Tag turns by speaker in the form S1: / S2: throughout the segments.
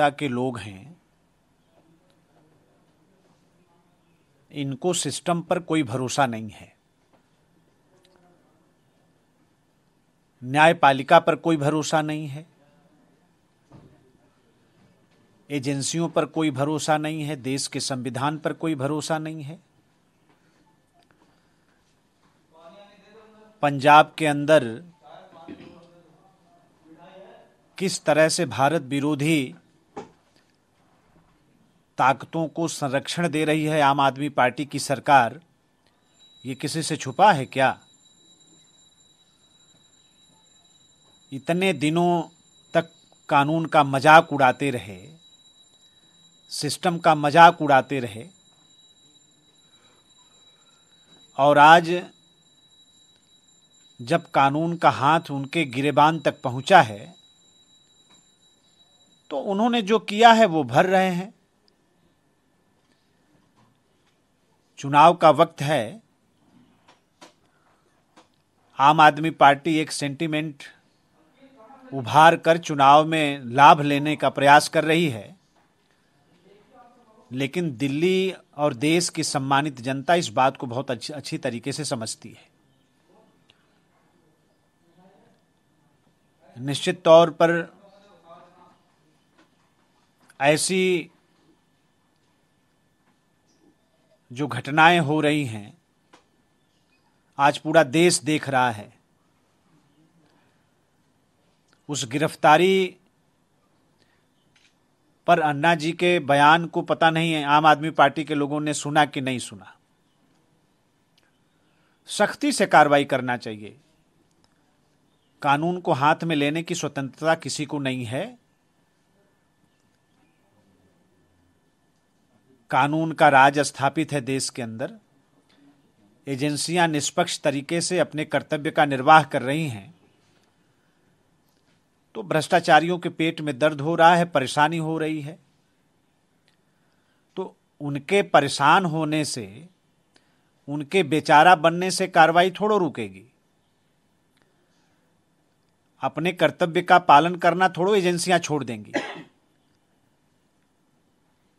S1: मानसिकता के लोग हैं इनको सिस्टम पर कोई भरोसा नहीं है न्यायपालिका पर कोई भरोसा नहीं है एजेंसियों पर कोई भरोसा नहीं है देश के संविधान पर कोई भरोसा नहीं है पंजाब के अंदर किस तरह से भारत विरोधी ताकतों को संरक्षण दे रही है आम आदमी पार्टी की सरकार ये किसी से छुपा है क्या इतने दिनों तक कानून का मजाक उड़ाते रहे सिस्टम का मजाक उड़ाते रहे और आज जब कानून का हाथ उनके गिरेबान तक पहुंचा है तो उन्होंने जो किया है वो भर रहे हैं चुनाव का वक्त है आम आदमी पार्टी एक सेंटीमेंट उभार कर चुनाव में लाभ लेने का प्रयास कर रही है लेकिन दिल्ली और देश की सम्मानित जनता इस बात को बहुत अच्छी अच्छी तरीके से समझती है निश्चित तौर पर ऐसी जो घटनाएं हो रही हैं आज पूरा देश देख रहा है उस गिरफ्तारी पर अन्ना जी के बयान को पता नहीं है आम आदमी पार्टी के लोगों ने सुना कि नहीं सुना सख्ती से कार्रवाई करना चाहिए कानून को हाथ में लेने की स्वतंत्रता किसी को नहीं है कानून का राज स्थापित है देश के अंदर एजेंसियां निष्पक्ष तरीके से अपने कर्तव्य का निर्वाह कर रही हैं तो भ्रष्टाचारियों के पेट में दर्द हो रहा है परेशानी हो रही है तो उनके परेशान होने से उनके बेचारा बनने से कार्रवाई थोड़ो रुकेगी अपने कर्तव्य का पालन करना थोड़ो एजेंसियां छोड़ देंगी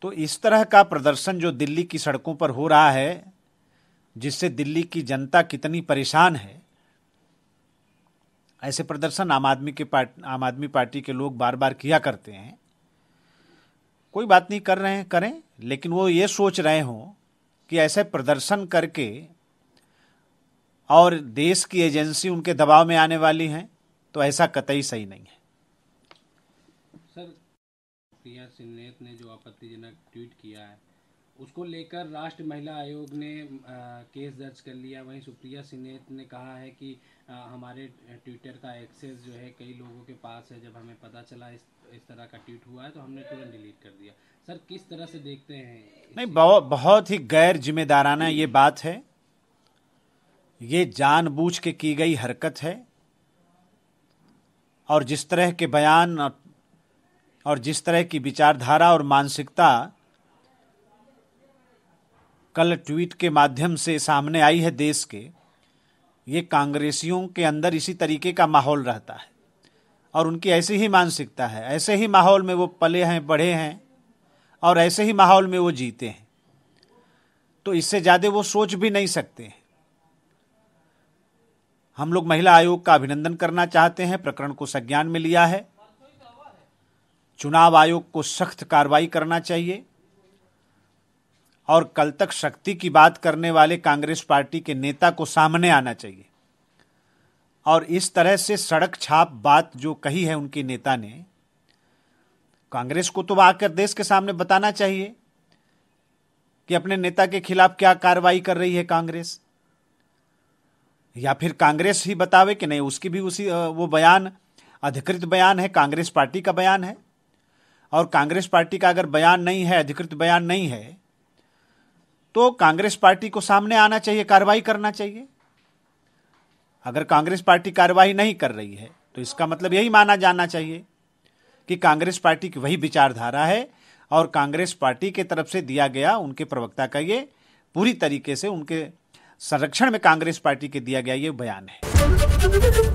S1: तो इस तरह का प्रदर्शन जो दिल्ली की सड़कों पर हो रहा है जिससे दिल्ली की जनता कितनी परेशान है ऐसे प्रदर्शन आम आदमी के पार्ट आम आदमी पार्टी के लोग बार बार किया करते हैं कोई बात नहीं कर रहे हैं करें लेकिन वो ये सोच रहे हों कि ऐसे प्रदर्शन करके और देश की एजेंसी उनके दबाव में आने वाली हैं तो ऐसा कतई सही नहीं है प्रिया सिन्नेत ने जो आपत्तिजनक ट्वीट किया है उसको लेकर राष्ट्र महिला आयोग ने केस दर्ज कर लिया वहीं सुप्रिया सिनेत ने कहा है कि हमारे ट्विटर का एक्सेस जो है कई लोगों के पास है जब हमें पता चला इस इस तरह का ट्वीट हुआ है तो हमने तुरंत डिलीट कर दिया सर किस तरह से देखते हैं नहीं बहु, बहुत ही गैर जिम्मेदाराना ये बात है ये जानबूझ के की गई हरकत है और जिस तरह के बयान और और जिस तरह की विचारधारा और मानसिकता कल ट्वीट के माध्यम से सामने आई है देश के ये कांग्रेसियों के अंदर इसी तरीके का माहौल रहता है और उनकी ऐसी ही मानसिकता है ऐसे ही माहौल में वो पले हैं बढ़े हैं और ऐसे ही माहौल में वो जीते हैं तो इससे ज़्यादा वो सोच भी नहीं सकते हैं हम लोग महिला आयोग का अभिनंदन करना चाहते हैं प्रकरण को संज्ञान में लिया है चुनाव आयोग को सख्त कार्रवाई करना चाहिए और कल तक शक्ति की बात करने वाले कांग्रेस पार्टी के नेता को सामने आना चाहिए और इस तरह से सड़क छाप बात जो कही है उनके नेता ने कांग्रेस को तो आकर देश के सामने बताना चाहिए कि अपने नेता के खिलाफ क्या कार्रवाई कर रही है कांग्रेस या फिर कांग्रेस ही बतावे कि नहीं उसकी भी उसी वो बयान अधिकृत बयान है कांग्रेस पार्टी का बयान है और कांग्रेस पार्टी का अगर बयान नहीं है अधिकृत बयान नहीं है तो कांग्रेस पार्टी को सामने आना चाहिए कार्रवाई करना चाहिए अगर कांग्रेस पार्टी कार्रवाई नहीं कर रही है तो इसका मतलब यही माना जाना चाहिए कि कांग्रेस पार्टी की वही विचारधारा है और कांग्रेस पार्टी के तरफ से दिया गया उनके प्रवक्ता का ये पूरी तरीके से उनके संरक्षण में कांग्रेस पार्टी के दिया गया ये बयान है